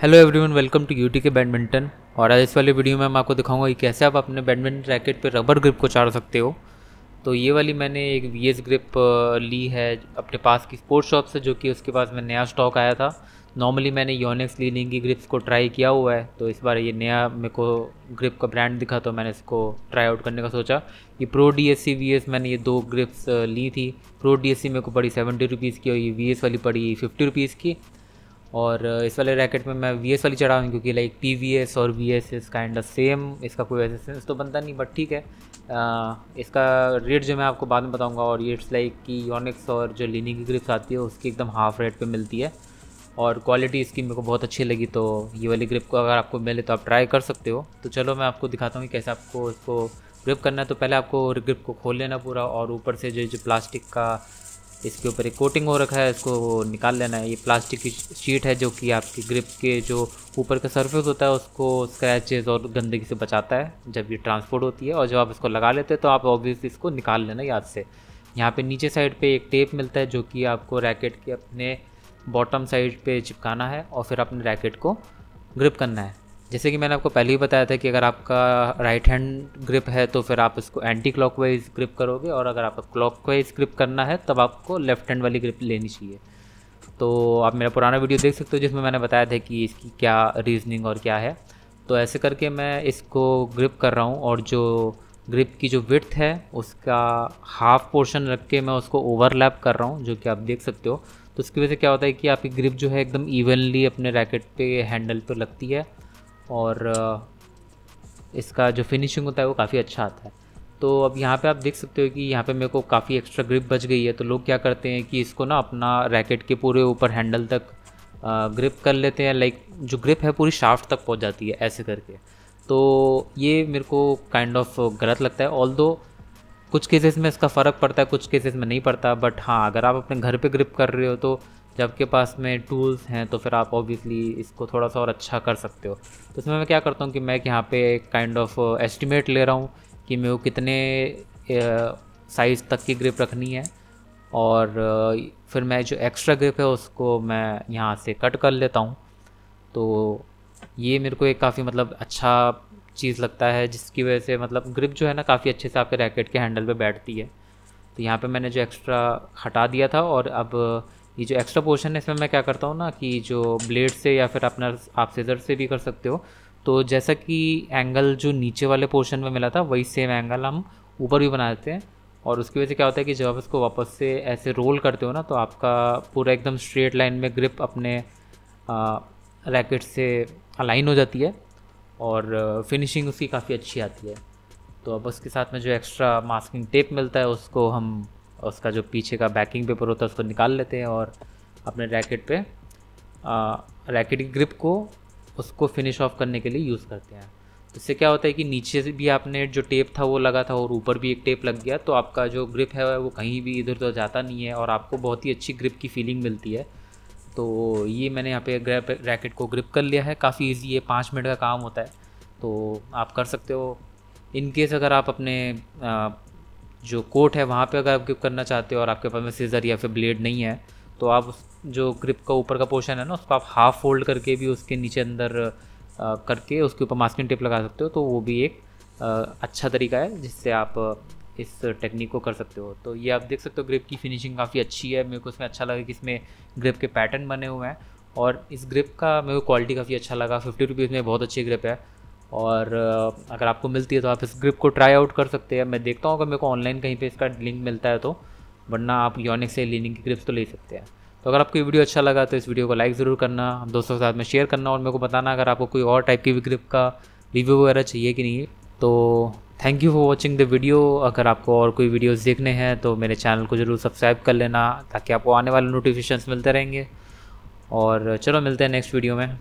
hello everyone welcome to U T K badminton और आज इस वाले वीडियो में मैं आपको दिखाऊंगा कि कैसे आप अपने बैडमिंटन रैकेट पर रबर ग्रिप को चार सकते हो तो ये वाली मैंने एक वी एस ग्रिप ली है अपने पास की स्पोर्ट्स शॉप से जो कि उसके पास में नया स्टॉक आया था नॉर्मली मैंने योनेक्स लीनिंग की ग्रिप्स को ट्राई किया हुआ है तो इस बार ये नया मेरे को ग्रिप का ब्रांड दिखा तो मैंने इसको ट्राई आउट करने का सोचा ये pro D S C V S मैंने ये दो ग्रिप्स ली थी प्रो डी एस सी मेरे को पड़ी सेवेंटी रुपीज़ की और ये वी एस वाली पड़ी फिफ्टी रुपीज़ की और इस वाले रैकेट में मैं वी एस वाली चढ़ा हूँ क्योंकि लाइक टी वी एस और वी एस इस काइंड ऑफ सेम इसका कोई वैसे सेंस तो बनता नहीं बट ठीक है आ, इसका रेट जो मैं आपको बाद में बताऊँगा और ये इट्स लाइक कि योनिक्स और जो लीनी की ग्रिप्स आती है उसकी एकदम हाफ रेट पर मिलती है और क्वालिटी इसकी मेरे को बहुत अच्छी लगी तो ये वाली ग्रिप को अगर आपको मिले तो आप ट्राई कर सकते हो तो चलो मैं आपको दिखाता हूँ कि कैसे आपको इसको ग्रिप करना है तो पहले आपको ग्रिप को खोल लेना पूरा और ऊपर से जो जो प्लास्टिक का इसके ऊपर एक कोटिंग हो रखा है इसको निकाल लेना है ये प्लास्टिक की शीट है जो कि आपकी ग्रिप के जो ऊपर का सरफेस होता है उसको स्क्रैचेज और गंदगी से बचाता है जब ये ट्रांसपोर्ट होती है और जब आप इसको लगा लेते हैं तो आप ऑब्वियसली इसको निकाल लेना याद से यहाँ पे नीचे साइड पे एक टेप मिलता है जो कि आपको रैकेट के अपने बॉटम साइड पे चिपकाना है और फिर अपने रैकेट को ग्रिप करना है जैसे कि मैंने आपको पहले ही बताया था कि अगर आपका राइट हैंड ग्रिप है तो फिर आप इसको एंटी क्लॉकवाइज ग्रिप करोगे और अगर आपको क्लॉकवाइज ग्रिप करना है तब आपको लेफ्ट हैंड वाली ग्रिप लेनी चाहिए तो आप मेरा पुराना वीडियो देख सकते हो जिसमें मैंने बताया था कि इसकी क्या रीजनिंग और क्या है तो ऐसे करके मैं इसको ग्रिप कर रहा हूँ और जो ग्रिप की जो विथ है उसका हाफ पोर्शन रख के मैं उसको ओवरलैप कर रहा हूँ जो कि आप देख सकते हो तो उसकी वजह से क्या होता है कि आपकी ग्रिप जो है एकदम इवनली अपने रैकेट पे हैंडल पर लगती है और इसका जो फिनिशिंग होता है वो काफ़ी अच्छा आता है तो अब यहाँ पे आप देख सकते हो कि यहाँ पे मेरे को काफ़ी एक्स्ट्रा ग्रिप बच गई है तो लोग क्या करते हैं कि इसको ना अपना रैकेट के पूरे ऊपर हैंडल तक ग्रिप कर लेते हैं लाइक जो ग्रिप है पूरी शाफ्ट तक पहुँच जाती है ऐसे करके तो ये मेरे को काइंड ऑफ गलत लगता है ऑल कुछ केसेस में इसका फ़र्क पड़ता है कुछ केसेस में नहीं पड़ता बट हाँ अगर आप अपने घर पे ग्रिप कर रहे हो तो जबकि पास में टूल्स हैं तो फिर आप ऑब्वियसली इसको थोड़ा सा और अच्छा कर सकते हो तो इसमें मैं क्या करता हूँ कि मैं यहाँ पे एक काइंड ऑफ एस्टिमेट ले रहा हूँ कि मेरे को कितने साइज़ uh, तक की ग्रिप रखनी है और uh, फिर मैं जो एक्स्ट्रा ग्रिप है उसको मैं यहाँ से कट कर लेता हूँ तो ये मेरे को एक काफ़ी मतलब अच्छा चीज़ लगता है जिसकी वजह से मतलब ग्रिप जो है ना काफ़ी अच्छे से आपके रैकेट के हैंडल पे बैठती है तो यहाँ पे मैंने जो एक्स्ट्रा हटा दिया था और अब ये जो एक्स्ट्रा पोर्शन है इसमें मैं क्या करता हूँ ना कि जो ब्लेड से या फिर अपना आप सीजर से भी कर सकते हो तो जैसा कि एंगल जो नीचे वाले पोर्शन में मिला था वही सेम एंगल हम ऊपर भी बना देते हैं और उसकी वजह से क्या होता है कि जब आप इसको वापस से ऐसे रोल करते हो ना तो आपका पूरा एकदम स्ट्रेट लाइन में ग्रिप अपने रैकेट से अलाइन हो जाती है और फिनिशिंग उसकी काफ़ी अच्छी आती है तो अब उसके साथ में जो एक्स्ट्रा मास्किंग टेप मिलता है उसको हम उसका जो पीछे का बैकिंग पेपर होता है उसको निकाल लेते हैं और अपने रैकेट पे रैकेट की ग्रिप को उसको फिनिश ऑफ करने के लिए यूज़ करते हैं इससे क्या होता है कि नीचे से भी आपने जो टेप था वो लगा था और ऊपर भी एक टेप लग गया तो आपका जो ग्रिप है वो कहीं भी इधर उधर जाता नहीं है और आपको बहुत ही अच्छी ग्रिप की फीलिंग मिलती है तो ये मैंने यहाँ पे रैकेट को ग्रिप कर लिया है काफ़ी इजी है पाँच मिनट का काम होता है तो आप कर सकते हो इनकेस अगर आप अपने जो कोट है वहाँ पे अगर आप ग्रिप करना चाहते हो और आपके पास में सीज़र या फिर ब्लेड नहीं है तो आप उस जो ग्रिप का ऊपर का पोर्शन है ना उसको आप हाफ फोल्ड करके भी उसके नीचे अंदर आ, करके उसके ऊपर मास्किंग टिप लगा सकते हो तो वो भी एक आ, अच्छा तरीका है जिससे आप इस टेक्निक को कर सकते हो तो ये आप देख सकते हो ग्रिप की फिनिशिंग काफ़ी अच्छी है मेरे को इसमें अच्छा लगा कि इसमें ग्रिप के पैटर्न बने हुए हैं और इस ग्रिप का मेरे को क्वालिटी काफ़ी अच्छा लगा फिफ्टी रुपीज़ में बहुत अच्छी ग्रिप है और अगर आपको मिलती है तो आप इस ग्रिप को ट्राई आउट कर सकते हैं मैं देखता हूँ अगर मेरे को ऑनलाइन कहीं पे इसका लिंक मिलता है तो वरना आप योनिक से लीनिंग की ग्रिप्स तो ले सकते हैं तो अगर आपको वीडियो अच्छा लगा तो इस वीडियो को लाइक ज़रूर करना हम दोस्तों के साथ में शेयर करना और मेरे को बताना अगर आपको कोई और टाइप की भी ग्रिप का रिव्यू वगैरह चाहिए कि नहीं तो thank you for watching the video अगर आपको और कोई वीडियोज़ देखने हैं तो मेरे चैनल को ज़रूर सब्सक्राइब कर लेना ताकि आपको आने वाले नोटिफिकेशन मिलते रहेंगे और चलो मिलते हैं नेक्स्ट वीडियो में